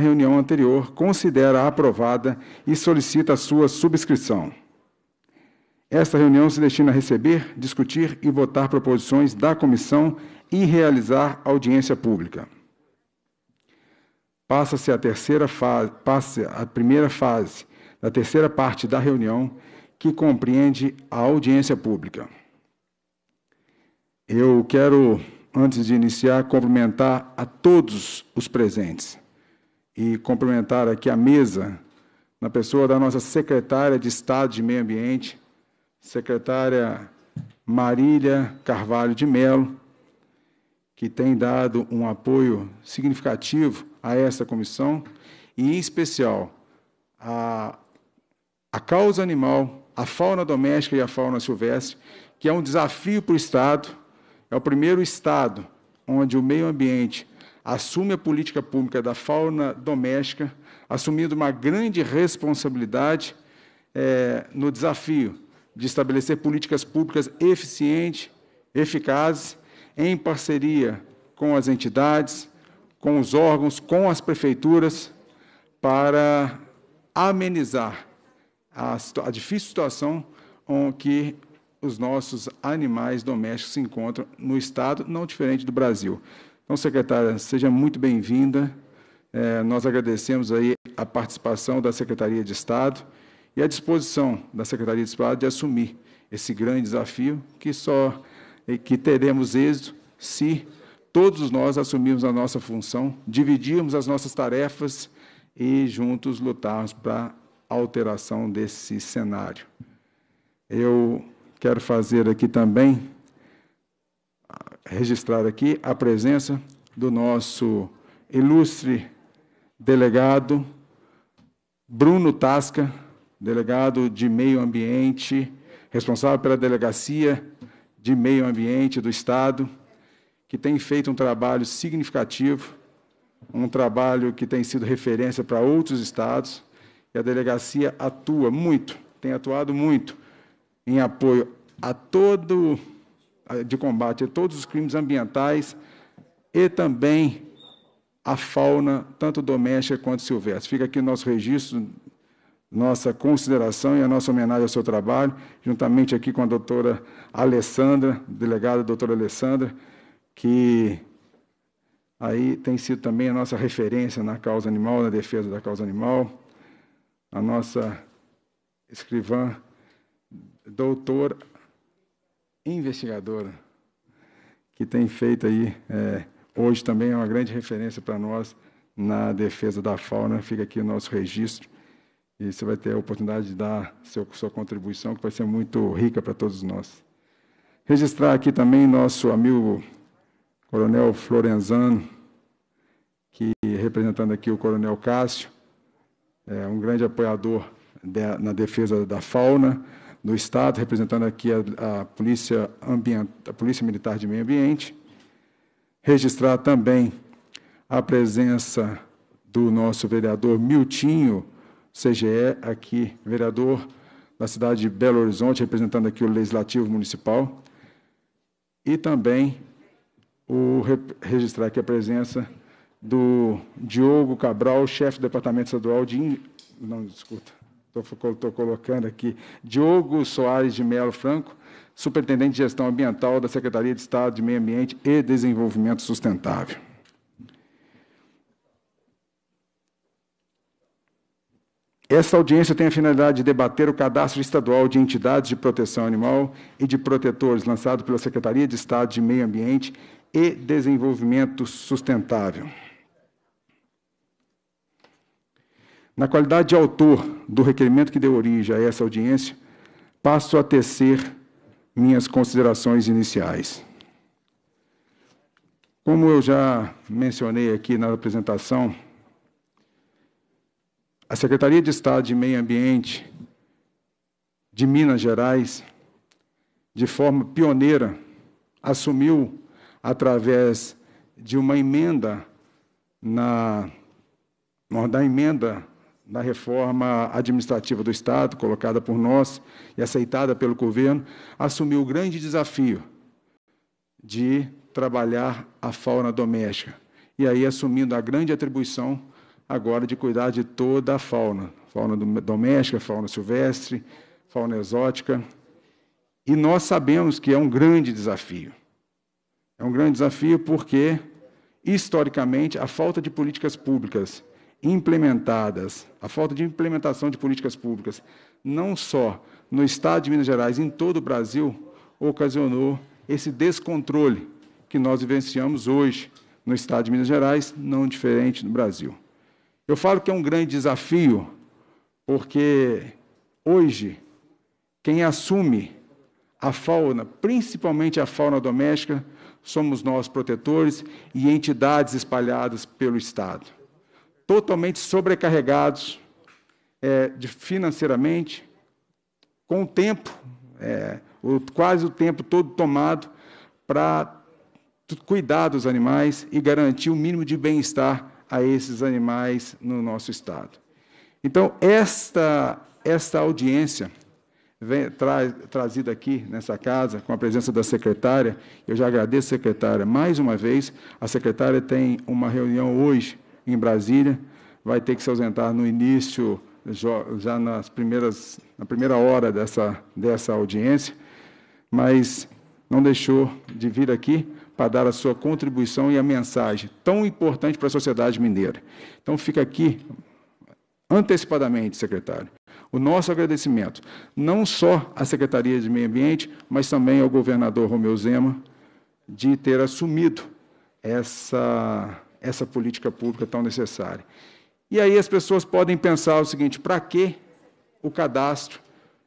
reunião anterior, considera aprovada e solicita a sua subscrição. Esta reunião se destina a receber, discutir e votar proposições da comissão e realizar audiência pública. Passa-se a terceira fase, passa a primeira fase da terceira parte da reunião, que compreende a audiência pública. Eu quero, antes de iniciar, cumprimentar a todos os presentes e cumprimentar aqui a mesa, na pessoa da nossa secretária de Estado de Meio Ambiente, secretária Marília Carvalho de Melo, que tem dado um apoio significativo a essa comissão, e em especial a, a causa animal, a fauna doméstica e a fauna silvestre, que é um desafio para o Estado, é o primeiro Estado onde o meio ambiente assume a política pública da fauna doméstica, assumindo uma grande responsabilidade é, no desafio de estabelecer políticas públicas eficientes, eficazes, em parceria com as entidades, com os órgãos, com as prefeituras, para amenizar a, a difícil situação em que os nossos animais domésticos se encontram no Estado, não diferente do Brasil. Então, secretária, seja muito bem-vinda. É, nós agradecemos aí a participação da Secretaria de Estado e a disposição da Secretaria de Estado de assumir esse grande desafio que só que teremos êxito se todos nós assumirmos a nossa função, dividirmos as nossas tarefas e juntos lutarmos para a alteração desse cenário. Eu quero fazer aqui também registrar aqui a presença do nosso ilustre delegado Bruno Tasca, delegado de Meio Ambiente, responsável pela Delegacia de Meio Ambiente do Estado, que tem feito um trabalho significativo, um trabalho que tem sido referência para outros estados, e a delegacia atua muito, tem atuado muito em apoio a todo de combate a todos os crimes ambientais e também a fauna, tanto doméstica quanto silvestre. Fica aqui o nosso registro, nossa consideração e a nossa homenagem ao seu trabalho, juntamente aqui com a doutora Alessandra, delegada doutora Alessandra, que aí tem sido também a nossa referência na causa animal, na defesa da causa animal, a nossa escrivã doutora investigadora, que tem feito aí, é, hoje também é uma grande referência para nós na defesa da fauna. Fica aqui o nosso registro e você vai ter a oportunidade de dar seu, sua contribuição, que vai ser muito rica para todos nós. Registrar aqui também nosso amigo Coronel Florenzano, que representando aqui o Coronel Cássio, é um grande apoiador de, na defesa da fauna do Estado, representando aqui a, a Polícia, a Polícia Militar de Meio Ambiente. Registrar também a presença do nosso vereador Miltinho, CGE, aqui, vereador da cidade de Belo Horizonte, representando aqui o Legislativo Municipal. E também o, registrar aqui a presença do Diogo Cabral, chefe do Departamento Estadual de... Não, desculpa estou colocando aqui, Diogo Soares de Melo Franco, Superintendente de Gestão Ambiental da Secretaria de Estado de Meio Ambiente e Desenvolvimento Sustentável. Esta audiência tem a finalidade de debater o cadastro estadual de entidades de proteção animal e de protetores lançado pela Secretaria de Estado de Meio Ambiente e Desenvolvimento Sustentável. Na qualidade de autor do requerimento que deu origem a essa audiência, passo a tecer minhas considerações iniciais. Como eu já mencionei aqui na apresentação, a Secretaria de Estado de Meio Ambiente de Minas Gerais, de forma pioneira, assumiu, através de uma emenda na, da emenda na reforma administrativa do Estado, colocada por nós e aceitada pelo governo, assumiu o grande desafio de trabalhar a fauna doméstica. E aí assumindo a grande atribuição agora de cuidar de toda a fauna, fauna doméstica, fauna silvestre, fauna exótica. E nós sabemos que é um grande desafio. É um grande desafio porque historicamente a falta de políticas públicas implementadas, a falta de implementação de políticas públicas, não só no estado de Minas Gerais, em todo o Brasil, ocasionou esse descontrole que nós vivenciamos hoje no estado de Minas Gerais, não diferente no Brasil. Eu falo que é um grande desafio, porque hoje quem assume a fauna, principalmente a fauna doméstica, somos nós protetores e entidades espalhadas pelo estado totalmente sobrecarregados é, financeiramente, com o tempo, é, o, quase o tempo todo tomado para cuidar dos animais e garantir o mínimo de bem-estar a esses animais no nosso estado. Então, esta, esta audiência vem, tra, trazida aqui nessa casa, com a presença da secretária, eu já agradeço, secretária, mais uma vez. A secretária tem uma reunião hoje em Brasília, vai ter que se ausentar no início, já nas primeiras, na primeira hora dessa, dessa audiência, mas não deixou de vir aqui para dar a sua contribuição e a mensagem tão importante para a sociedade mineira. Então fica aqui antecipadamente, secretário, o nosso agradecimento, não só à Secretaria de Meio Ambiente, mas também ao governador Romeu Zema, de ter assumido essa essa política pública tão necessária. E aí as pessoas podem pensar o seguinte: para que o cadastro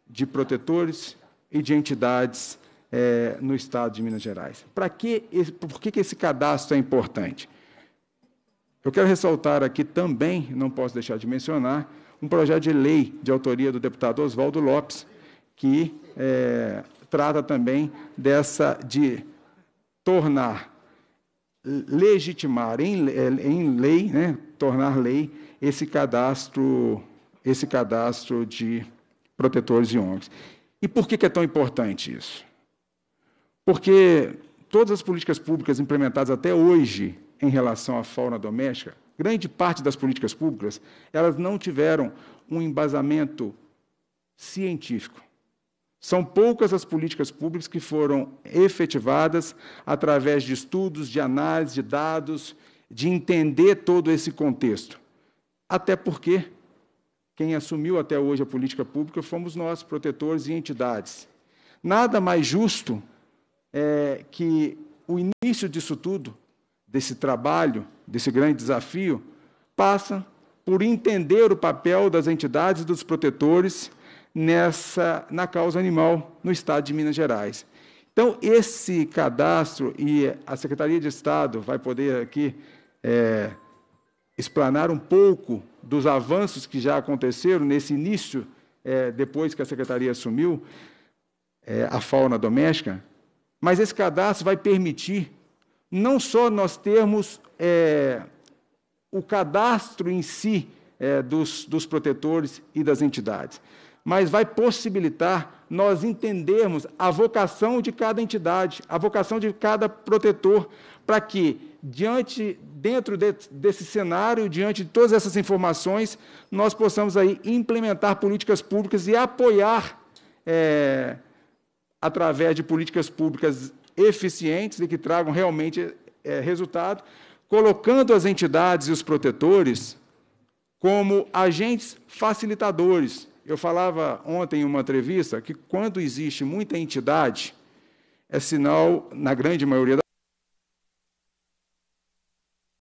de protetores e de entidades é, no Estado de Minas Gerais? Para que, por que, esse cadastro é importante? Eu quero ressaltar aqui também, não posso deixar de mencionar, um projeto de lei de autoria do deputado Oswaldo Lopes, que é, trata também dessa de tornar legitimar em, é, em lei, né, tornar lei, esse cadastro, esse cadastro de protetores e ONGs. E por que, que é tão importante isso? Porque todas as políticas públicas implementadas até hoje em relação à fauna doméstica, grande parte das políticas públicas, elas não tiveram um embasamento científico. São poucas as políticas públicas que foram efetivadas através de estudos, de análise, de dados, de entender todo esse contexto. Até porque quem assumiu até hoje a política pública fomos nós, protetores e entidades. Nada mais justo é que o início disso tudo, desse trabalho, desse grande desafio, passa por entender o papel das entidades e dos protetores nessa na causa animal no estado de Minas Gerais. Então, esse cadastro, e a Secretaria de Estado vai poder aqui é, explanar um pouco dos avanços que já aconteceram nesse início, é, depois que a Secretaria assumiu é, a fauna doméstica, mas esse cadastro vai permitir não só nós termos é, o cadastro em si é, dos, dos protetores e das entidades, mas vai possibilitar nós entendermos a vocação de cada entidade, a vocação de cada protetor, para que, diante, dentro de, desse cenário, diante de todas essas informações, nós possamos aí implementar políticas públicas e apoiar, é, através de políticas públicas eficientes e que tragam realmente é, resultado, colocando as entidades e os protetores como agentes facilitadores eu falava ontem em uma entrevista que quando existe muita entidade, é sinal, na grande maioria